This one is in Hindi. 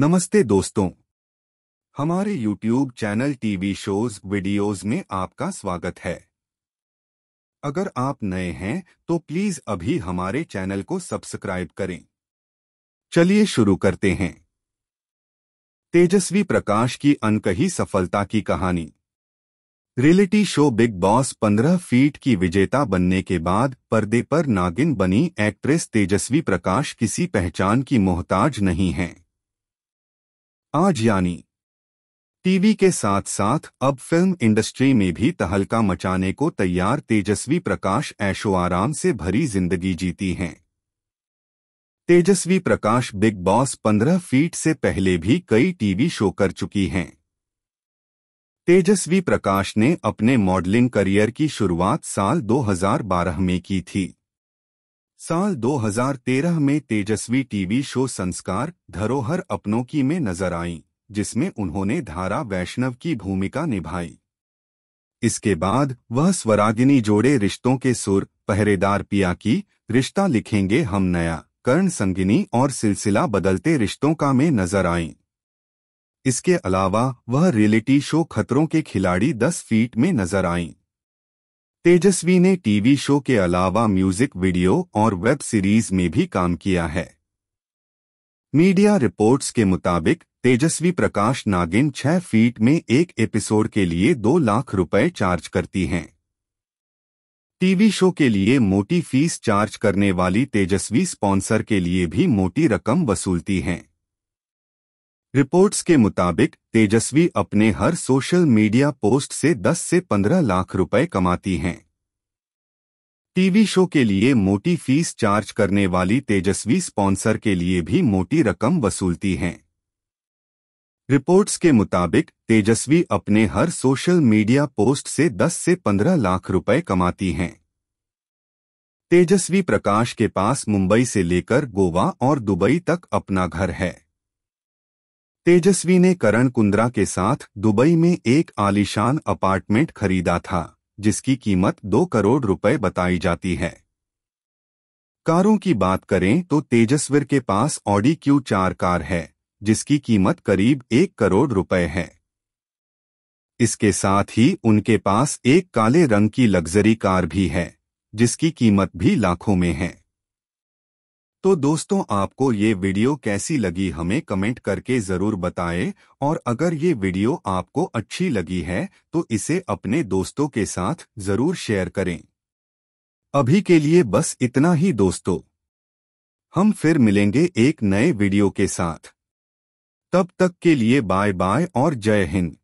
नमस्ते दोस्तों हमारे YouTube channel TV shows videos में आपका स्वागत है अगर आप नए हैं तो प्लीज अभी हमारे चैनल को सब्सक्राइब करें चलिए शुरू करते हैं तेजस्वी प्रकाश की अनकही सफलता की कहानी रियलिटी शो बिग बॉस 15 फीट की विजेता बनने के बाद पर्दे पर नागिन बनी एक्ट्रेस तेजस्वी प्रकाश किसी पहचान की मोहताज नहीं हैं। आज यानी टीवी के साथ साथ अब फिल्म इंडस्ट्री में भी तहलका मचाने को तैयार तेजस्वी प्रकाश ऐशो आराम से भरी जिंदगी जीती हैं तेजस्वी प्रकाश बिग बॉस 15 फीट से पहले भी कई टीवी शो कर चुकी हैं तेजस्वी प्रकाश ने अपने मॉडलिंग करियर की शुरुआत साल 2012 में की थी साल 2013 में तेजस्वी टीवी शो संस्कार धरोहर अपनों की में नजर आईं, जिसमें उन्होंने धारा वैष्णव की भूमिका निभाई इसके बाद वह स्वरागिनी जोड़े रिश्तों के सुर पहरेदार पिया की रिश्ता लिखेंगे हम नया कर्ण संगिनी और सिलसिला बदलते रिश्तों का में नजर आईं। इसके अलावा वह रियलिटी शो खतरों के खिलाड़ी दस फीट में नजर आईं। तेजस्वी ने टीवी शो के अलावा म्यूजिक वीडियो और वेब सीरीज में भी काम किया है मीडिया रिपोर्ट्स के मुताबिक तेजस्वी प्रकाश नागिन छह फीट में एक एपिसोड के लिए दो लाख रुपए चार्ज करती हैं टीवी शो के लिए मोटी फीस चार्ज करने वाली तेजस्वी स्पॉन्सर के लिए भी मोटी रकम वसूलती हैं रिपोर्ट्स के मुताबिक तेजस्वी अपने हर सोशल मीडिया पोस्ट से 10 से 15 लाख रुपए कमाती हैं टीवी शो के लिए मोटी फीस चार्ज करने वाली तेजस्वी स्पॉन्सर के लिए भी मोटी रकम वसूलती हैं रिपोर्ट्स के मुताबिक तेजस्वी अपने हर सोशल मीडिया पोस्ट से 10 से 15 लाख रुपए कमाती हैं तेजस्वी प्रकाश के पास मुंबई से लेकर गोवा और दुबई तक अपना घर है तेजस्वी ने करण कुंद्रा के साथ दुबई में एक आलीशान अपार्टमेंट खरीदा था जिसकी कीमत दो करोड़ रुपए बताई जाती है कारों की बात करें तो तेजस्वीर के पास ऑडी क्यू चार कार है जिसकी कीमत करीब एक करोड़ रुपए है इसके साथ ही उनके पास एक काले रंग की लग्जरी कार भी है जिसकी कीमत भी लाखों में है तो दोस्तों आपको ये वीडियो कैसी लगी हमें कमेंट करके ज़रूर बताएं और अगर ये वीडियो आपको अच्छी लगी है तो इसे अपने दोस्तों के साथ ज़रूर शेयर करें अभी के लिए बस इतना ही दोस्तों हम फिर मिलेंगे एक नए वीडियो के साथ तब तक के लिए बाय बाय और जय हिंद